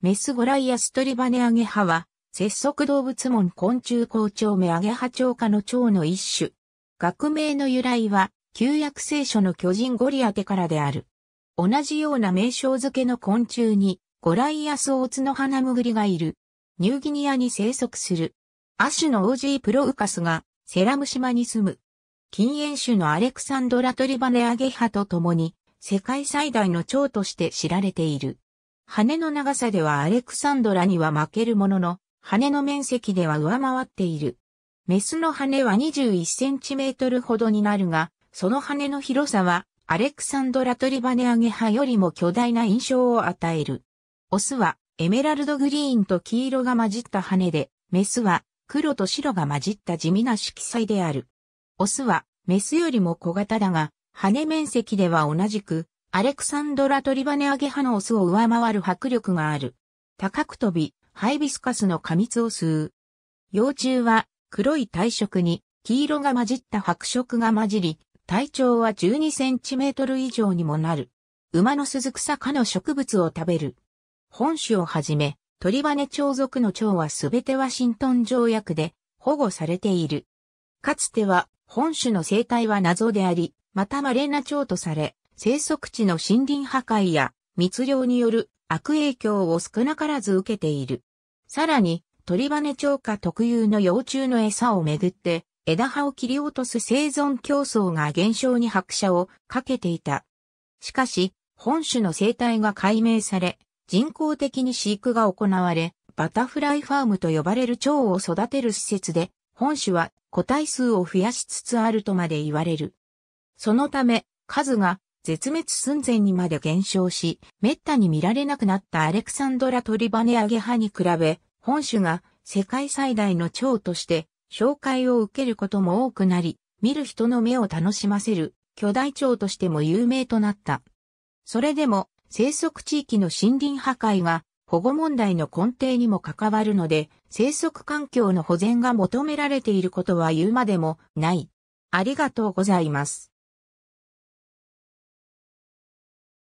メスゴライアストリバネアゲハは、節足動物門昆虫校長目アゲハ長科の蝶の一種。学名の由来は、旧約聖書の巨人ゴリアテからである。同じような名称付けの昆虫に、ゴライアスオーツノハナムグリがいる。ニューギニアに生息する。アシュのオージープロウカスが、セラム島に住む。禁煙種のアレクサンドラトリバネアゲハと共に、世界最大の蝶として知られている。羽の長さではアレクサンドラには負けるものの、羽の面積では上回っている。メスの羽は2 1トルほどになるが、その羽の広さはアレクサンドラトリバネアゲハよりも巨大な印象を与える。オスはエメラルドグリーンと黄色が混じった羽で、メスは黒と白が混じった地味な色彩である。オスはメスよりも小型だが、羽面積では同じくアレクサンドラトリバネアゲハのオスを上回る迫力がある。高く飛び、ハイビスカスの過密を吸う。幼虫は黒い体色に黄色が混じった白色が混じり、体長は12センチメートル以上にもなる。馬の鈴草科の植物を食べる。本種をはじめ、トリバネ蝶族の蝶はすべてワシントン条約で保護されている。かつては本種の生態は謎であり、また稀な蝶とされ、生息地の森林破壊や密漁による悪影響を少なからず受けている。さらに、鳥羽鳥下特有の幼虫の餌をめぐって、枝葉を切り落とす生存競争が減少に拍車をかけていた。しかし、本種の生態が解明され、人工的に飼育が行われ、バタフライファームと呼ばれる蝶を育てる施設で、本種は個体数を増やしつつあるとまで言われる。そのため、数が絶滅寸前にまで減少し、滅多に見られなくなったアレクサンドラトリバネアゲハに比べ、本種が世界最大の蝶として紹介を受けることも多くなり、見る人の目を楽しませる巨大蝶としても有名となった。それでも生息地域の森林破壊が保護問題の根底にも関わるので、生息環境の保全が求められていることは言うまでもない。ありがとうございます。